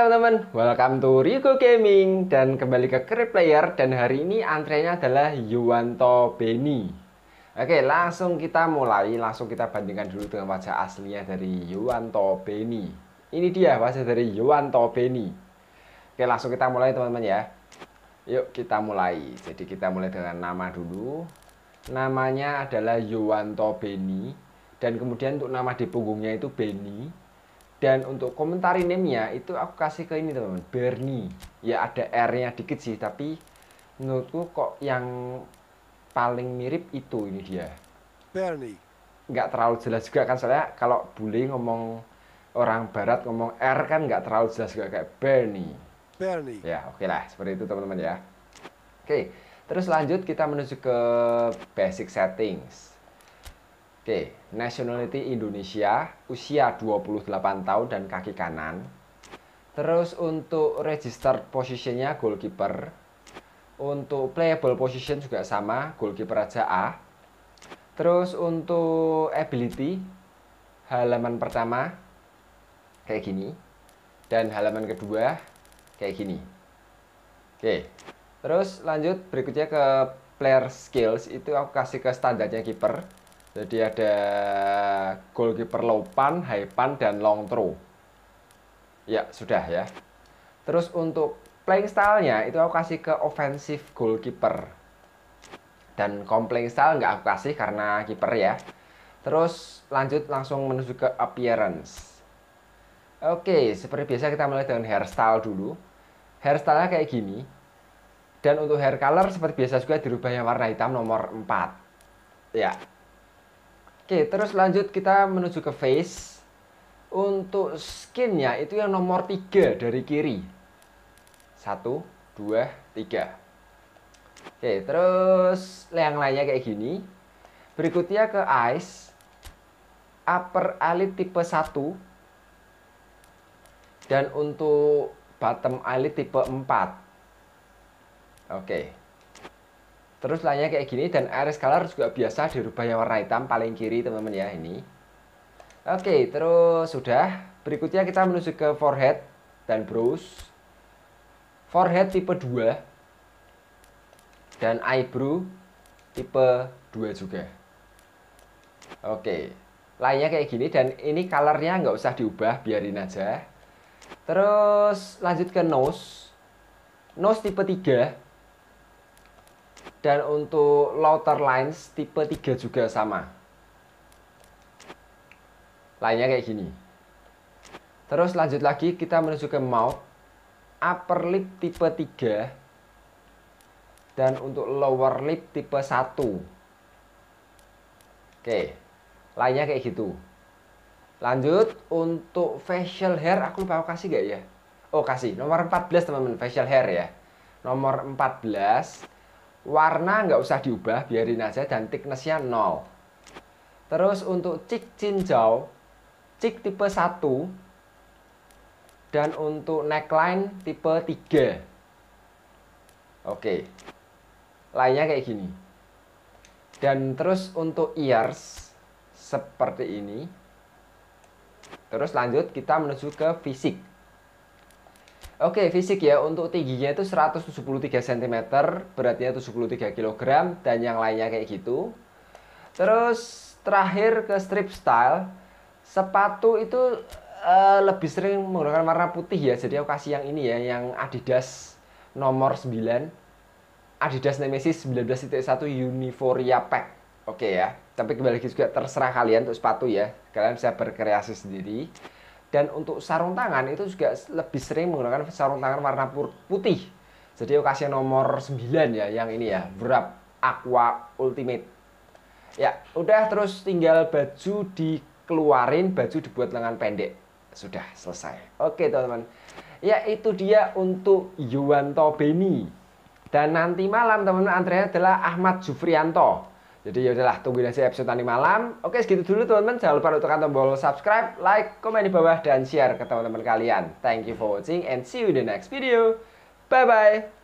teman-teman, welcome to Rico Gaming dan kembali ke Krip Player dan hari ini antreannya adalah Yuwanto Beni. Oke, langsung kita mulai, langsung kita bandingkan dulu dengan wajah aslinya dari Yuwanto Beni. Ini dia wajah dari Yuwanto Beni. Oke, langsung kita mulai teman-teman ya. Yuk kita mulai. Jadi kita mulai dengan nama dulu. Namanya adalah Yuwanto Beni dan kemudian untuk nama di punggungnya itu Beni dan untuk komentari namenya itu aku kasih ke ini teman-teman, Bernie. Ya ada R-nya dikit sih, tapi menurutku kok yang paling mirip itu ini dia. Bernie. Nggak terlalu jelas juga kan soalnya kalau bule ngomong orang barat ngomong R kan nggak terlalu jelas juga kayak Bernie. Bernie. Ya, oke okay lah, seperti itu teman-teman ya. Oke, terus lanjut kita menuju ke basic settings. Oke, nationality Indonesia, usia 28 tahun dan kaki kanan. Terus untuk registered positionnya goalkeeper. Untuk playable position juga sama, goalkeeper aja A. Terus untuk ability, halaman pertama kayak gini. Dan halaman kedua kayak gini. Oke, terus lanjut berikutnya ke player skills, itu aku kasih ke standarnya keeper. Jadi ada goalkeeper low pan, high pan, dan long throw. Ya, sudah ya. Terus untuk playing style-nya itu aku kasih ke offensive goalkeeper. Dan com style nggak aku kasih karena kiper ya. Terus lanjut langsung menuju ke appearance. Oke, seperti biasa kita mulai dengan hairstyle dulu. Hairstyle-nya kayak gini. Dan untuk hair color seperti biasa juga dirubahnya warna hitam nomor 4. Ya, Oke, mm-hmm. terus lanjut kita menuju ke face. Untuk skinnya itu yang nomor 3 dari kiri. satu dua tiga. Oke, terus yang lainnya kayak gini. Berikutnya ke eyes. Upper eyelid tipe 1. Dan untuk bottom eyelid tipe 4. Oke. Terus lainnya kayak gini dan area color juga biasa dirubah yang warna hitam paling kiri teman-teman ya ini. Oke, terus sudah. Berikutnya kita menuju ke forehead dan brows. Forehead tipe 2 dan eyebrow tipe 2 juga. Oke. lainnya kayak gini dan ini colornya nggak usah diubah, biarin aja. Terus lanjut ke nose. Nose tipe 3 dan untuk louter lines tipe 3 juga sama lainnya kayak gini terus lanjut lagi kita menuju ke mouth upper lip tipe 3 dan untuk lower lip tipe 1 oke lainnya kayak gitu lanjut untuk facial hair aku lupa aku kasih gak ya oh kasih nomor 14 teman-teman facial hair ya nomor 14 warna nggak usah diubah biarin aja dan thicknessnya nol terus untuk cik cinjau cik tipe 1 dan untuk neckline tipe 3 oke lainnya kayak gini dan terus untuk ears seperti ini terus lanjut kita menuju ke fisik Oke, fisik ya. Untuk tingginya itu 173 cm, beratnya 73 kg, dan yang lainnya kayak gitu. Terus terakhir ke strip style. Sepatu itu uh, lebih sering menggunakan warna putih ya. Jadi aku kasih yang ini ya, yang Adidas nomor 9. Adidas Nemesis 19.1 Uniforia Pack. Oke ya. Tapi kembali lagi juga terserah kalian untuk sepatu ya. Kalian bisa berkreasi sendiri. Dan untuk sarung tangan itu juga lebih sering menggunakan sarung tangan warna putih. Jadi Ocasio nomor 9 ya yang ini ya, Wrap Aqua Ultimate. Ya, udah terus tinggal baju dikeluarin, baju dibuat lengan pendek. Sudah selesai. Oke, teman-teman. Ya, itu dia untuk Yuwanto Beni. Dan nanti malam teman-teman antreannya adalah Ahmad Jufrianto. Jadi ya udahlah tungguin aja episode tadi malam. Oke segitu dulu teman-teman. Jangan lupa untuk tekan tombol subscribe, like, komen di bawah dan share ke teman-teman kalian. Thank you for watching and see you in the next video. Bye bye.